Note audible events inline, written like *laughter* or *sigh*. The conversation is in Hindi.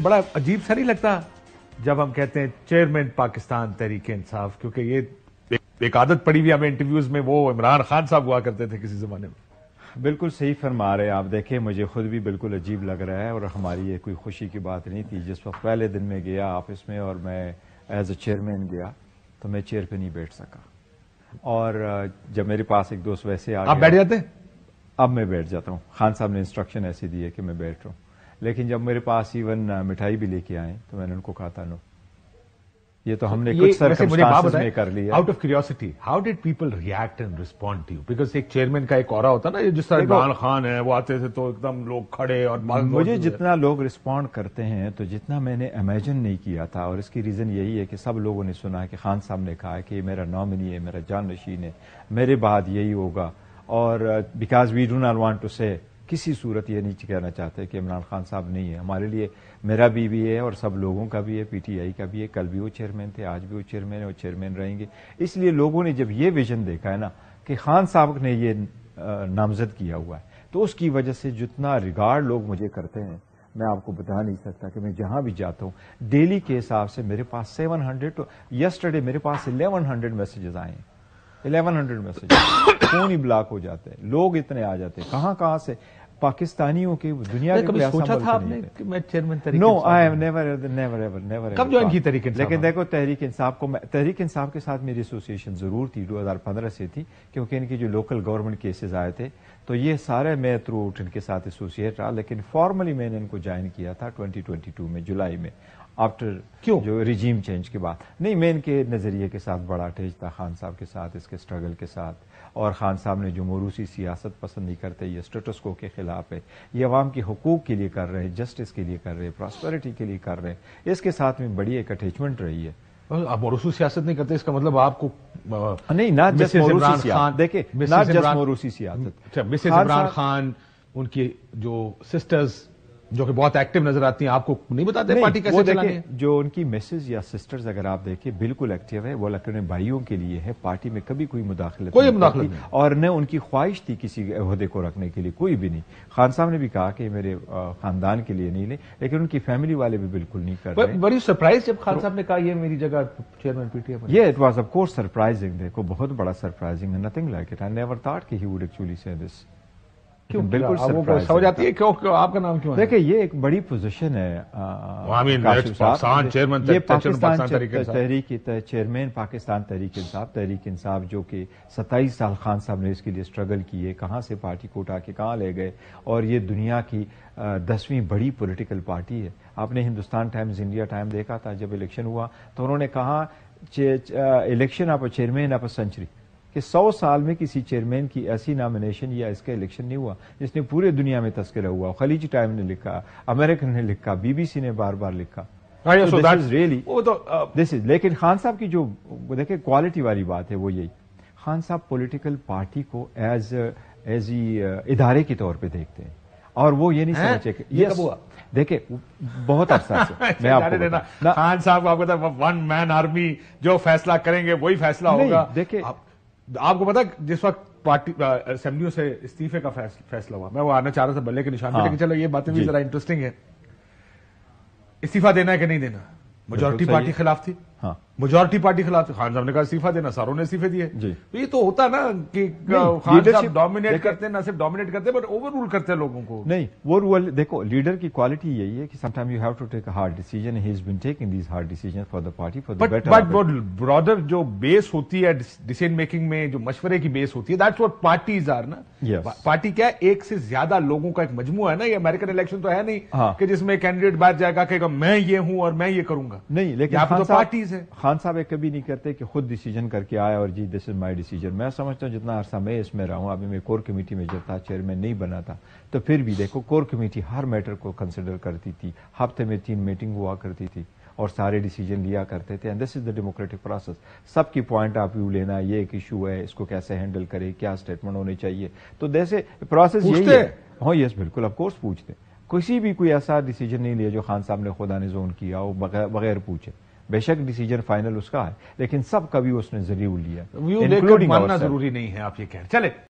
बड़ा अजीब सा नहीं लगता जब हम कहते हैं चेयरमैन पाकिस्तान तहरीक इंसाफ क्योंकि ये एक, एक आदत पड़ी हुई हमें इंटरव्यूज में वो इमरान खान साहब हुआ करते थे किसी जमाने में बिल्कुल सही फरमा रहे हैं आप देखें मुझे खुद भी बिल्कुल अजीब लग रहा है और हमारी ये कोई खुशी की बात नहीं थी जिस वक्त पहले दिन में गया ऑफिस में और मैं एज अ चेयरमैन गया तो मैं चेयर पे नहीं बैठ सका और जब मेरे पास एक दोस्त वैसे आ आप बैठ जाते अब मैं बैठ जाता हूँ खान साहब ने इंस्ट्रक्शन ऐसी दी है कि मैं बैठ रहा हूँ लेकिन जब मेरे पास इवन uh, मिठाई भी लेके आए तो मैंने उनको कहा था नो ये तो, तो हमने कुछ सर्कमस्टांसेस में कर लिया out of curiosity how did people react and respond to because एक चेयरमैन का एक और होता ना ये जिस तरह इमरान खान है वो आते थे तो एकदम लोग खड़े और मुझे जितना लोग रिस्पॉन्ड करते हैं तो जितना मैंने इमेजिन नहीं किया था और इसकी रीजन यही है कि सब लोगों ने सुना कि खान साहब ने कहा कि मेरा नॉमिनी है मेरा जान नशीन है मेरे बाद यही होगा और because we do not want to से किसी सूरत ये नहीं कहना चाहते कि इमरान खान साहब नहीं है हमारे लिए मेरा भी भी है और सब लोगों का भी है पीटीआई का भी है कल भी वो चेयरमैन थे आज भी वो चेयरमैन है वो चेयरमैन रहेंगे इसलिए लोगों ने जब ये विजन देखा है ना कि खान साहब ने ये नामजद किया हुआ है तो उसकी वजह से जितना रिगार्ड लोग मुझे करते हैं मैं आपको बता नहीं सकता कि मैं जहां भी जाता हूँ डेली के हिसाब से मेरे पास सेवन हंड्रेड तो यस्टरडे मेरे पास इलेवन हंड्रेड मैसेजेस आए हैं इलेवन हंड्रेड मैसेज फोन ही ब्लॉक हो जाते हैं लोग इतने आ जाते हैं कहाँ कहाँ से पाकिस्तानियों के दुनिया के कभी सोचा था आपने कि मैं चेयरमैन तरीके no I have never never ever never कब ज्वाइन की तहरीक लेकिन देखो तहरीक इंसाफ को तहरीक इंसाफ के साथ मेरी एसोसिएशन जरूर थी 2015 से थी क्योंकि इनकी जो लोकल गवर्नमेंट केसेस आए थे तो ये सारे मैं थ्रू आउट इनके साथ एसोसिएट रहा लेकिन फॉर्मली मैंने इनको ज्वाइन किया था 2022 में जुलाई में आफ्टर क्यों जो रिजीम चेंज के बाद नहीं मैं इनके नज़रिए के साथ बड़ा अटैच था खान साहब के साथ इसके स्ट्रगल के साथ और ख़ान साहब ने जो मरूसी सियासत पसंद नहीं करते ये को के ख़िलाफ़ है ये आवाम के हकूक़ के लिए कर रहे हैं जस्टिस के लिए कर रहे हैं प्रॉस्परिटी के लिए कर रहे हैं इसके साथ में बड़ी एक अटैचमेंट रही है आप मौरूसी सियासत नहीं करते इसका मतलब आपको नहीं ना जस्ट मौरूसी खान देखिए ना जस्ट मौरूसी सियासत अच्छा, मिसेज इमरान खान उनकी जो सिस्टर्स जो कि बहुत एक्टिव नजर आती हैं आपको नहीं बताते नहीं, पार्टी कैसे चलानी जो उनकी मैसेज या सिस्टर्स अगर आप देखें बिल्कुल एक्टिव है वो लकड़ने भाइयों के लिए है पार्टी में कभी कोई मुदाखिल कोई मुदाखिल नहीं। और न उनकी ख्वाहिश थी किसी अहदे को रखने के लिए कोई भी नहीं खान साहब ने भी कहा कि मेरे खानदान के लिए नहीं लेकिन उनकी फैमिली वाले भी बिल्कुल नहीं कर बड़ी सरप्राइज जब खान तो साहब ने कहा यह मेरी जगह चेयरमैन पीटीएम ये इट वॉज अफकोर्स सरप्राइजिंग देखो बहुत बड़ा सरप्राइजिंग है nothing like it I never thought कि he would actually say this क्यों बिल्कुल हो जाती है क्यों क्यों आपका नाम क्यों देखिए ये एक बड़ी पोजीशन है पाकिस्तान चेयरमैन तहरीक चेयरमैन पाकिस्तान तहरीक इंसाफ तहरीक इंसाफ जो कि सत्ताईस साल खान साहब ने इसके लिए स्ट्रगल किए कहाँ से पार्टी को उठा के कहां ले गए और ये दुनिया की दसवीं बड़ी पॉलिटिकल पार्टी है आपने हिंदुस्तान टाइम्स इंडिया टाइम देखा था जब इलेक्शन हुआ तो उन्होंने कहा इलेक्शन आप चेयरमैन आप सेंचुरी कि सौ साल में किसी चेयरमैन की ऐसी नॉमिनेशन या इसका इलेक्शन नहीं हुआ जिसने पूरे दुनिया में तस्करा हुआ खलीज टाइम ने लिखा अमेरिकन ने लिखा बीबीसी ने बार बार लिखा हाँ, so so really, तो, लेकिन खान साहब की जो देखे क्वालिटी वाली बात है वो यही खान साहब पोलिटिकल पार्टी को एज एज इदारे के तौर पर देखते हैं और वो ये नहीं समझे ये yes. हुआ देखिए बहुत अच्छा *laughs* मैं आपको खान साहब आपको वन मैन आर्मी जो फैसला करेंगे वही फैसला होगा देखिए आपको पता जिस वक्त पार्टी असेंबलियों से इस्तीफे का फैसला हुआ मैं वो आना चाह रहा था बल्ले के निशान हाँ, लेकिन चलो ये बातें भी जरा इंटरेस्टिंग है इस्तीफा देना है कि नहीं देना मेजोरिटी पार्टी खिलाफ थी मेजोरिटी हाँ। पार्टी खिलाफ खान साहब ने कहा इस्तीफा देना सारों ने इस्तीफे दिए तो ये तो होता ना कि खान साहब डोमिनेट करते हैं ना सिर्फ डोमिनेट करते हैं बट ओवर रूल करते हैं लोगों को नहीं वो रूल देखो लीडर की क्वालिटी यही है कि sometime you have to take hard decision he is been taking these hard decision for the party for the better but broader जो बेस होती है डिसीजन मेकिंग में जो मशवरे की बेस होती है दैट्स वॉट पार्टीज आर ना पार्टी क्या है एक से ज्यादा लोगों का एक मजमू है ना ये अमेरिकन इलेक्शन तो है नहीं हाँ। कि जिसमें कैंडिडेट बाहर जाएगा कहेगा मैं ये हूं और मैं ये करूंगा नहीं लेकिन पार्टीज चीज़ है खान साहब ये कभी नहीं करते कि खुद डिसीजन करके आया और जी दिस इज माई डिसीजन मैं समझता हूँ जितना अरसा मैं इसमें रहा हूँ अभी मैं कोर कमेटी में जब था चेयरमैन नहीं बना था तो फिर भी देखो कोर कमेटी हर मैटर को कंसिडर करती थी हफ्ते में तीन मीटिंग हुआ करती थी और सारे डिसीजन लिया करते थे and this is the democratic process सबकी पॉइंट ऑफ व्यू लेना ये एक इशू है इसको कैसे हैंडल करे क्या स्टेटमेंट होने चाहिए तो जैसे प्रोसेस यही है हाँ यस बिल्कुल ऑफकोर्स पूछते किसी भी कोई ऐसा डिसीजन नहीं लिया जो खान साहब ने खुदा ने जोन किया हो बगैर पूछे बेशक डिसीजन फाइनल उसका है लेकिन सब कभी उसने जरूर लिया व्यू लेकर मानना जरूरी नहीं है आप ये कह रहे चले